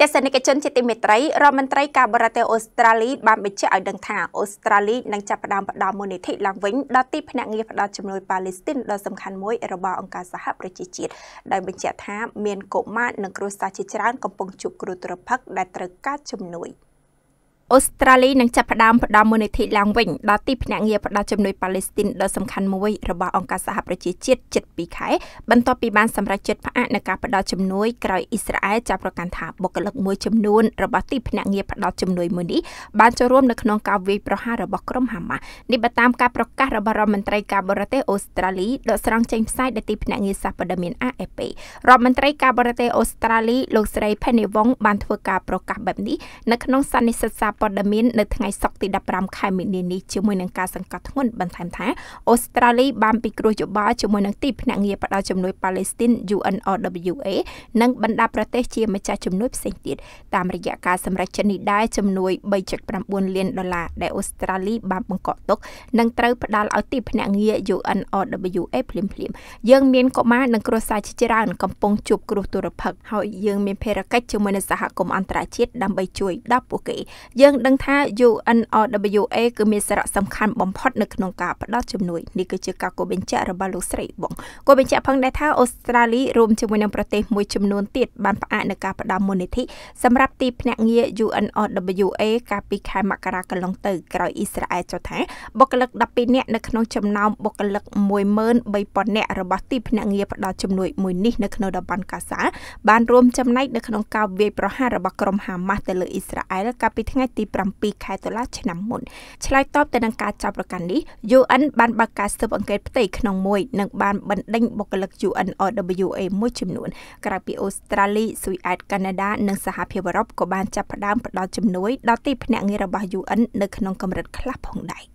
ទស្សនិកជនជាទីមេត្រីរដ្ឋមន្ត្រីការបរទេសអូស្ត្រាលី បានបញ្ជាក់ឲ្យដឹងថាអូស្ត្រាលីនឹងចាប់ផ្ដើមផ្ដល់មូលនិធិឡើងវិញដល់ទីភ្នាក់ងារផ្ដល់ជំនួយប៉ាឡេស្ទីនដ៏សំខាន់មួយរបស់អង្គការសហប្រជាជាតិដោយបញ្ជាក់ថាមានកុមារនិងគ្រួសារជាច្រើនកំពុងជួបគ្រោះទុរភិក្សដែលត្រូវការជំនួយ។អូស្ត្រាលីនឹងចាប់ផ្ដើមផ្ដល់មូលនិធិឡើងវិញដល់ទីភ្នាក់ងារផ្ដល់ជំនួយប៉ាឡេស្ទីនដ៏សំខាន់មួយរបស់អង្គការសហប្រជាជាតិជិត2ខែបន្ទាប់ពីបានសម្រេចចិត្តផ្អាកនៅការផ្ដល់ជំនួយក្រោយអ៊ីស្រាអែលចាប់ប្រកាន់ថាបុគ្គលិកមួយចំនួនរបស់ទីភ្នាក់ងារផ្ដល់ជំនួយមួយនេះបានចូលរួមនៅក្នុងការវាយប្រហាររបស់ក្រុមហាម៉ាស់នេះបតាមការប្រកាសរបស់រដ្ឋមន្ត្រីការបរទេសអូស្ត្រាលីដកស្រង់ចេញផ្សាយដោយទីភ្នាក់ងារសារព័ត៌មាន AFP រដ្ឋមន្ត្រីការបរទេសអូស្ត្រាលីលោកស្រី Penny Wong បានធ្វើការប្រកាសបែបនេះនៅក្នុងសន្និសីទសារព័ត៌មាននៅថ្ងៃសុក្រទី15ខែមីនានេះជាមួយនឹងការសង្កត់ធ្ងន់បន្ថែមថាអូស្ត្រាលី បានពិគ្រោះយោបល់ជាមួយនឹងទីភ្នាក់ងារផ្តល់ជំនួយប៉ាឡេស្ទីន UNRWA និងបណ្ដាប្រទេសជាម្ចាស់ជំនួយផ្សេងទៀតតាមរយៈការសម្រេចចិត្តនេះដែរជំនួយ3.9លានដុល្លារដែលអូស្ត្រាលីបានបង្កក់ទុកនិងត្រូវផ្ដល់ឲ្យទីភ្នាក់ងារ UNRWA ភ្លាមៗយើងមានកុមារនិងគ្រួសារជាច្រើនកំពុងជួបគ្រោះទុរភិក្សហើយយើងមានភារកិច្ចជាមួយនឹងសហគមន៍អន្តរជាតិដើម្បីជួយដល់ពួកគេយើងនឹងដឹងថា UNRWA គឺមានសារៈសំខាន់បំផុតនៅក្នុងការផ្តល់ជំនួយនេះគឺជាការគូបញ្ជាក់របស់លោកស្រីបងគូបញ្ជាក់ផងដែរថាអូស្ត្រាលីរួមជាមួយនឹងប្រទេសមួយចំនួនទៀតបានផ្អាកនៅការផ្តល់មូលនិធិសម្រាប់ទីភ្នាក់ងារ UNRWA កាលពីខែមករាកន្លងទៅក្រោយអ៊ីស្រាអែលចុះថាបុគ្គលិក12នាក់នៅក្នុងចំណោមបុគ្គលិក13000នាក់របស់ទីភ្នាក់ងារផ្តល់ជំនួយមួយនេះនៅក្នុងតំបន់កាសា បានរួមចំណែកនៅក្នុងការវាយប្រហាររបស់ក្រុមហាម៉ាស់ទៅលើអ៊ីស្រាអែលកាលពីថ្ងៃទី7ខែតុលាឆ្នាំមុនឆ្លើយតបទៅនឹងការចោទប្រកាន់នេះ UN បានបើកការស៊ើបអង្កេតផ្ទៃក្នុងមួយនិង បានបណ្ដេញបុគ្គលិក UNRWA មួយចំនួនក្រៅពីអូស្ត្រាលីស៊ុយអែតកាណាដា និងសហភាពអឺរ៉ុបក៏បានចាប់ផ្ដើមផ្ដល់ជំនួយដល់ទីភ្នាក់ងាររបស់ UN នៅក្នុងកម្រិតខ្លះផងដែរ